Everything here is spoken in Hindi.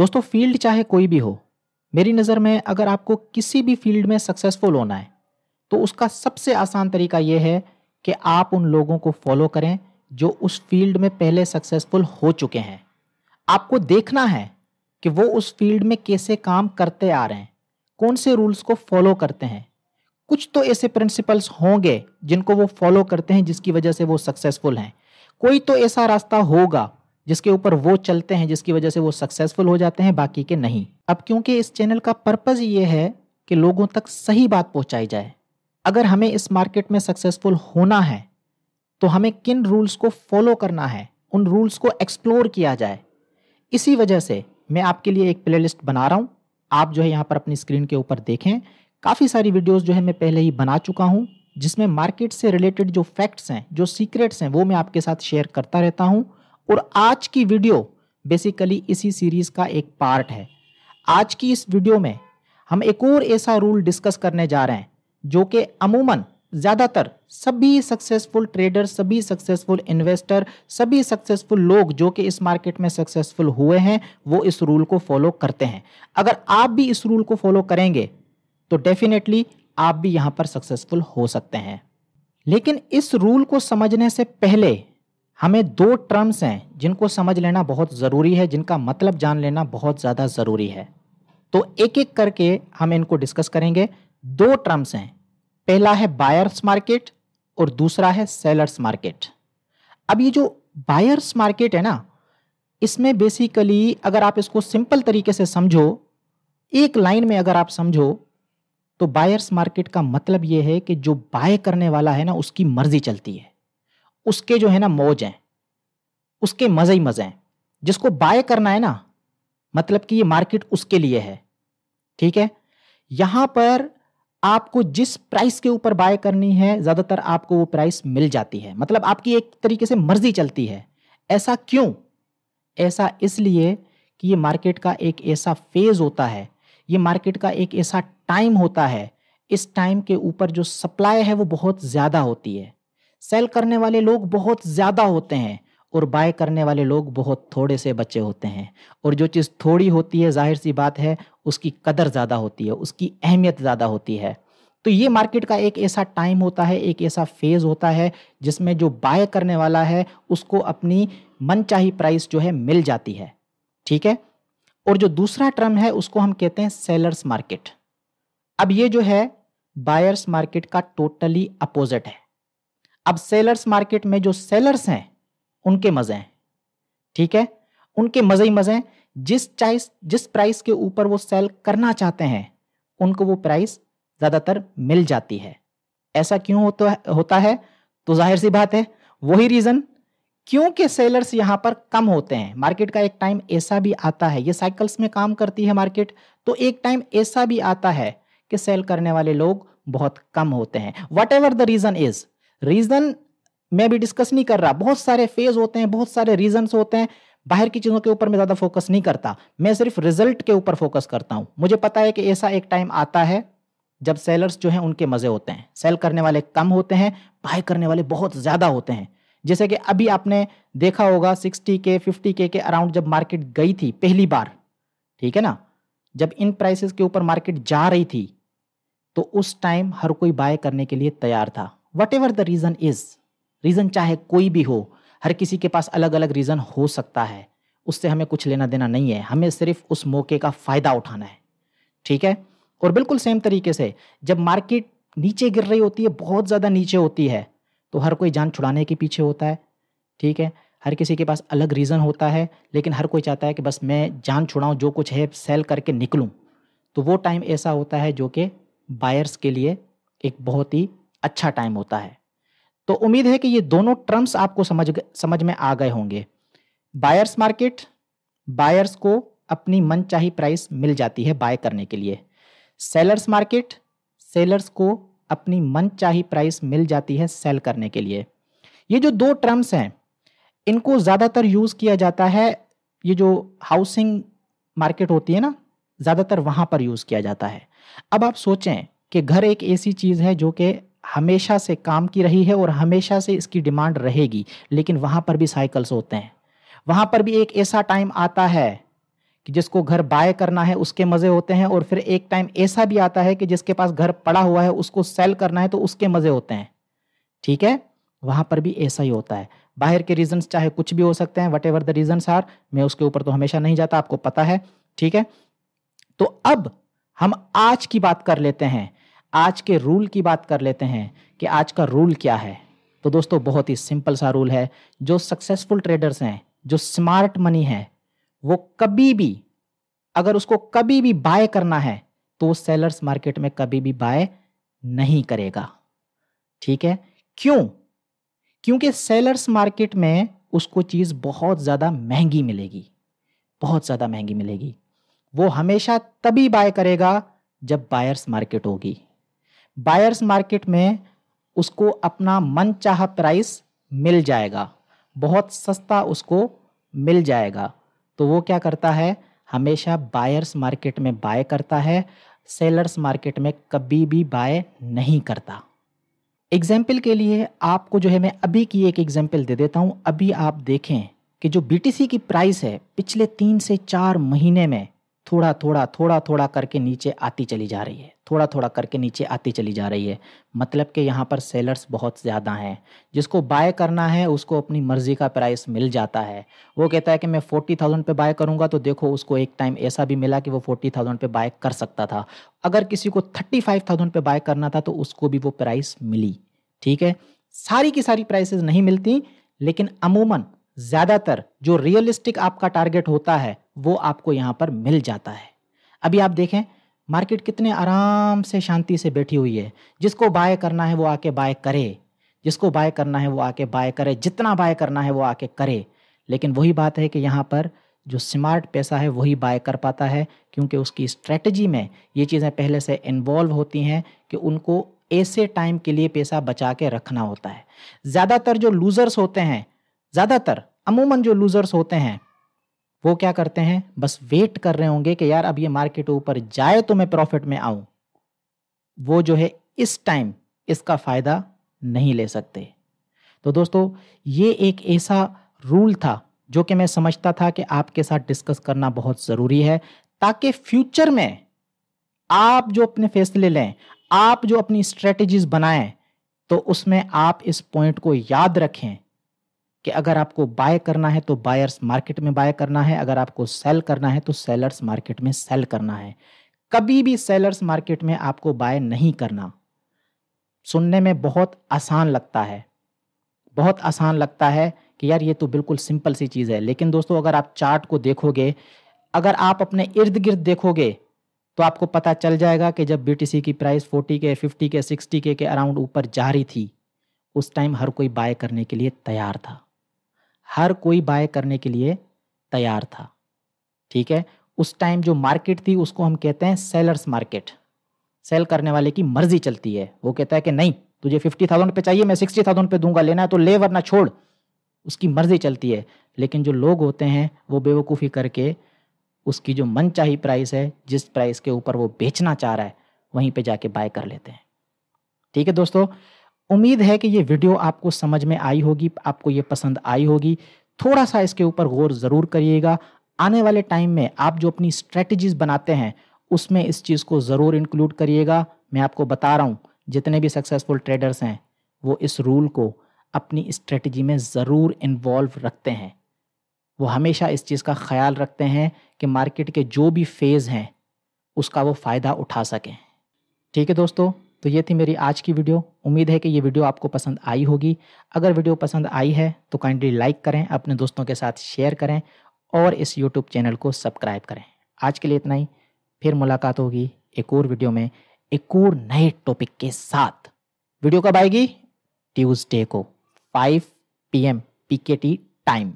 दोस्तों फील्ड चाहे कोई भी हो मेरी नज़र में अगर आपको किसी भी फील्ड में सक्सेसफुल होना है तो उसका सबसे आसान तरीका यह है कि आप उन लोगों को फॉलो करें जो उस फील्ड में पहले सक्सेसफुल हो चुके हैं आपको देखना है कि वो उस फील्ड में कैसे काम करते आ रहे हैं कौन से रूल्स को फॉलो करते हैं कुछ तो ऐसे प्रिंसिपल्स होंगे जिनको वो फॉलो करते हैं जिसकी वजह से वो सक्सेसफुल हैं कोई तो ऐसा रास्ता होगा जिसके ऊपर वो चलते हैं जिसकी वजह से वो सक्सेसफुल हो जाते हैं बाकी के नहीं अब क्योंकि इस चैनल का पर्पज़ ये है कि लोगों तक सही बात पहुंचाई जाए अगर हमें इस मार्केट में सक्सेसफुल होना है तो हमें किन रूल्स को फॉलो करना है उन रूल्स को एक्सप्लोर किया जाए इसी वजह से मैं आपके लिए एक प्लेलिस्ट बना रहा हूँ आप जो है यहाँ पर अपनी स्क्रीन के ऊपर देखें काफ़ी सारी वीडियोज़ जो है मैं पहले ही बना चुका हूँ जिसमें मार्केट से रिलेटेड जो फैक्ट्स हैं जो सीक्रेट्स हैं वो मैं आपके साथ शेयर करता रहता हूँ और आज की वीडियो बेसिकली इसी सीरीज का एक पार्ट है आज की इस वीडियो में हम एक और ऐसा रूल डिस्कस करने जा रहे हैं जो कि अमूमन ज़्यादातर सभी सक्सेसफुल ट्रेडर सभी सक्सेसफुल इन्वेस्टर सभी सक्सेसफुल लोग जो कि इस मार्केट में सक्सेसफुल हुए हैं वो इस रूल को फॉलो करते हैं अगर आप भी इस रूल को फॉलो करेंगे तो डेफिनेटली आप भी यहाँ पर सक्सेसफुल हो सकते हैं लेकिन इस रूल को समझने से पहले हमें दो टर्म्स हैं जिनको समझ लेना बहुत ज़रूरी है जिनका मतलब जान लेना बहुत ज़्यादा ज़रूरी है तो एक एक करके हम इनको डिस्कस करेंगे दो टर्म्स हैं पहला है बायर्स मार्केट और दूसरा है सेलर्स मार्केट अब ये जो बायर्स मार्केट है ना इसमें बेसिकली अगर आप इसको सिंपल तरीके से समझो एक लाइन में अगर आप समझो तो बायर्स मार्केट का मतलब ये है कि जो बाय करने वाला है ना उसकी मर्जी चलती है उसके जो है ना मौज हैं उसके मज़े ही मज़े हैं जिसको बाय करना है ना मतलब कि ये मार्केट उसके लिए है ठीक है यहां पर आपको जिस प्राइस के ऊपर बाय करनी है ज़्यादातर आपको वो प्राइस मिल जाती है मतलब आपकी एक तरीके से मर्जी चलती है ऐसा क्यों ऐसा इसलिए कि ये मार्केट का एक ऐसा फेज़ होता है ये मार्केट का एक ऐसा टाइम होता है इस टाइम के ऊपर जो सप्लाई है वो बहुत ज़्यादा होती है सेल करने वाले लोग बहुत ज़्यादा होते हैं और बाय करने वाले लोग बहुत थोड़े से बच्चे होते हैं और जो चीज़ थोड़ी होती है जाहिर सी बात है उसकी कदर ज़्यादा होती है उसकी अहमियत ज़्यादा होती है तो ये मार्केट का एक ऐसा टाइम होता है एक ऐसा फेज़ होता है जिसमें जो बाय करने वाला है उसको अपनी मनचाही प्राइस जो है मिल जाती है ठीक है और जो दूसरा टर्म है उसको हम कहते हैं सेलर्स मार्केट अब ये जो है बायर्स मार्केट का टोटली अपोजिट है अब सेलर्स मार्केट में जो सेलर्स हैं उनके मजे हैं ठीक है उनके मजे ही मजे हैं जिस चाइस जिस प्राइस के ऊपर वो सेल करना चाहते हैं उनको वो प्राइस ज़्यादातर मिल जाती है ऐसा क्यों होता होता है तो जाहिर सी बात है वही रीज़न क्योंकि सेलर्स यहां पर कम होते हैं मार्केट का एक टाइम ऐसा भी आता है ये साइकिल्स में काम करती है मार्केट तो एक टाइम ऐसा भी आता है कि सेल करने वाले लोग बहुत कम होते हैं whatever the reason is reason मैं भी डिस्कस नहीं कर रहा बहुत सारे फेज होते हैं बहुत सारे रीजंस होते हैं बाहर की चीज़ों के ऊपर मैं ज़्यादा फोकस नहीं करता मैं सिर्फ रिजल्ट के ऊपर फोकस करता हूं मुझे पता है कि ऐसा एक टाइम आता है जब सेलर्स जो हैं उनके मज़े होते हैं सेल करने वाले कम होते हैं बाय करने वाले बहुत ज़्यादा होते हैं जैसे कि अभी आपने देखा होगा सिक्सटी के फिफ्टी के अराउंड जब मार्केट गई थी पहली बार ठीक है ना जब इन प्राइसेस के ऊपर मार्केट जा रही थी तो उस टाइम हर कोई बाय करने के लिए तैयार था whatever the reason is reason चाहे कोई भी हो हर किसी के पास अलग अलग रीज़न हो सकता है उससे हमें कुछ लेना देना नहीं है हमें सिर्फ उस मौके का फ़ायदा उठाना है ठीक है और बिल्कुल सेम तरीके से जब मार्केट नीचे गिर रही होती है बहुत ज़्यादा नीचे होती है तो हर कोई जान छुड़ाने के पीछे होता है ठीक है हर किसी के पास अलग रीज़न होता है लेकिन हर कोई चाहता है कि बस मैं जान छुड़ाऊँ जो कुछ है सेल करके निकलूँ तो वो टाइम ऐसा होता है जो कि बायर्स के लिए एक बहुत ही अच्छा टाइम होता है तो उम्मीद है कि ये दोनों टर्म्स आपको समझ समझ में आ गए होंगे बायर्स मार्केट बायर्स को अपनी मनचाही प्राइस मिल जाती है बाय करने के लिए सेलर्स मार्केट सेलर्स को अपनी मनचाही प्राइस मिल जाती है सेल करने के लिए ये जो दो टर्म्स हैं इनको ज़्यादातर यूज़ किया जाता है ये जो हाउसिंग मार्केट होती है ना ज़्यादातर वहाँ पर यूज़ किया जाता है अब आप सोचें कि घर एक ऐसी चीज़ है जो कि हमेशा से काम की रही है और हमेशा से इसकी डिमांड रहेगी लेकिन वहां पर भी साइकिल्स होते हैं वहां पर भी एक ऐसा टाइम आता है कि जिसको घर बाय करना है उसके मज़े होते हैं और फिर एक टाइम ऐसा भी आता है कि जिसके पास घर पड़ा हुआ है उसको सेल करना है तो उसके मज़े होते हैं ठीक है वहां पर भी ऐसा ही होता है बाहर के रीजंस चाहे कुछ भी हो सकते हैं whatever the reasons are मैं उसके ऊपर तो हमेशा नहीं जाता आपको पता है ठीक है तो अब हम आज की बात कर लेते हैं आज के रूल की बात कर लेते हैं कि आज का रूल क्या है तो दोस्तों बहुत ही सिंपल सा रूल है जो सक्सेसफुल ट्रेडर्स हैं जो स्मार्ट मनी है वो कभी भी अगर उसको कभी भी बाय करना है तो वो सेलर्स मार्केट में कभी भी बाय नहीं करेगा ठीक है क्यों क्योंकि सेलर्स मार्केट में उसको चीज़ बहुत ज़्यादा महंगी मिलेगी बहुत ज़्यादा महंगी मिलेगी वो हमेशा तभी बाय करेगा जब बायर्स मार्केट होगी बायर्स मार्केट में उसको अपना मन चाह प्राइस मिल जाएगा बहुत सस्ता उसको मिल जाएगा तो वो क्या करता है हमेशा बायर्स मार्केट में बाय करता है सेलर्स मार्केट में कभी भी बाय नहीं करता एग्जाम्पल के लिए आपको जो है मैं अभी की एक एग्जाम्पल दे देता हूँ अभी आप देखें कि जो बी की प्राइस है पिछले तीन से चार महीने में थोड़ा थोड़ा थोड़ा थोड़ा करके नीचे आती चली जा रही है थोड़ा थोड़ा करके नीचे आती चली जा रही है मतलब कि यहाँ पर सेलर्स बहुत ज़्यादा हैं जिसको बाय करना है उसको अपनी मर्ज़ी का प्राइस मिल जाता है वो कहता है कि मैं फोर्टी थाउजेंड पर बाय करूँगा तो देखो उसको एक टाइम ऐसा भी मिला कि वो फोर्टी थाउजेंड पर बाय कर सकता था अगर किसी को थर्टी फाइव थाउजेंड पर बाय करना था तो उसको भी वो प्राइस मिली ठीक है सारी की सारी प्राइसेस नहीं मिलती लेकिन अमूमन ज़्यादातर जो रियलिस्टिक आपका टारगेट होता है वो आपको यहाँ पर मिल जाता है अभी आप देखें मार्केट कितने आराम से शांति से बैठी हुई है जिसको बाय करना है वो आके बाय करे जिसको बाय करना है वो आके बाय करे जितना बाय करना है वो आके करे लेकिन वही बात है कि यहाँ पर जो स्मार्ट पैसा है वही बाय कर पाता है क्योंकि उसकी स्ट्रेटजी में ये चीज़ें पहले से इन्वॉल्व होती हैं कि उनको ऐसे टाइम के लिए पैसा बचा के रखना होता है ज़्यादातर जो लूज़र्स होते हैं ज़्यादातर अमूमन जो लूज़र्स होते हैं वो क्या करते हैं बस वेट कर रहे होंगे कि यार अब ये मार्केट ऊपर जाए तो मैं प्रॉफिट में आऊं वो जो है इस टाइम इसका फ़ायदा नहीं ले सकते तो दोस्तों ये एक ऐसा रूल था जो कि मैं समझता था कि आपके साथ डिस्कस करना बहुत ज़रूरी है ताकि फ्यूचर में आप जो अपने फैसले लें आप जो अपनी स्ट्रेटजीज बनाएं तो उसमें आप इस पॉइंट को याद रखें कि अगर आपको बाय करना है तो बायर्स मार्केट में बाय करना है अगर आपको सेल करना है तो सेलर्स मार्केट में सेल करना है कभी भी सेलर्स मार्केट में आपको बाय नहीं करना सुनने में बहुत आसान लगता है बहुत आसान लगता है कि यार ये तो बिल्कुल सिंपल सी चीज़ है लेकिन दोस्तों अगर आप चार्ट को देखोगे अगर आप अपने इर्द गिर्द देखोगे तो आपको पता चल जाएगा कि जब बी की प्राइस 40 के 50 के 60 के के अराउंड ऊपर जा रही थी उस टाइम हर कोई बाय करने के लिए तैयार था हर कोई बाय करने के लिए तैयार था ठीक है उस टाइम जो मार्केट थी उसको हम कहते हैं सेलर्स मार्केट सेल करने वाले की मर्जी चलती है वो कहता है कि नहीं तुझे फिफ्टी थाउजेंड पे चाहिए मैं सिक्सटी थाउजेंड पे दूंगा लेना है तो ले वरना छोड़ उसकी मर्जी चलती है लेकिन जो लोग होते हैं वो बेवकूफ़ी करके उसकी जो मन मनचाही प्राइस है जिस प्राइस के ऊपर वो बेचना चाह रहा है वहीं पे जाके बाय कर लेते हैं ठीक है दोस्तों उम्मीद है कि ये वीडियो आपको समझ में आई होगी आपको ये पसंद आई होगी थोड़ा सा इसके ऊपर गौर ज़रूर करिएगा आने वाले टाइम में आप जो अपनी स्ट्रेटजीज बनाते हैं उसमें इस चीज़ को ज़रूर इंक्लूड करिएगा मैं आपको बता रहा हूँ जितने भी सक्सेसफुल ट्रेडर्स हैं वो इस रूल को अपनी स्ट्रेटजी में ज़रूर इन्वॉल्व रखते हैं वो हमेशा इस चीज़ का ख्याल रखते हैं कि मार्केट के जो भी फेज़ हैं उसका वो फ़ायदा उठा सकें ठीक है दोस्तों तो ये थी मेरी आज की वीडियो उम्मीद है कि ये वीडियो आपको पसंद आई होगी अगर वीडियो पसंद आई है तो काइंडली लाइक करें अपने दोस्तों के साथ शेयर करें और इस यूट्यूब चैनल को सब्सक्राइब करें आज के लिए इतना ही फिर मुलाकात होगी एक और वीडियो में एक और नए टॉपिक के साथ वीडियो कब आएगी ट्यूजडे को 5 पीएम पीकेटी टाइम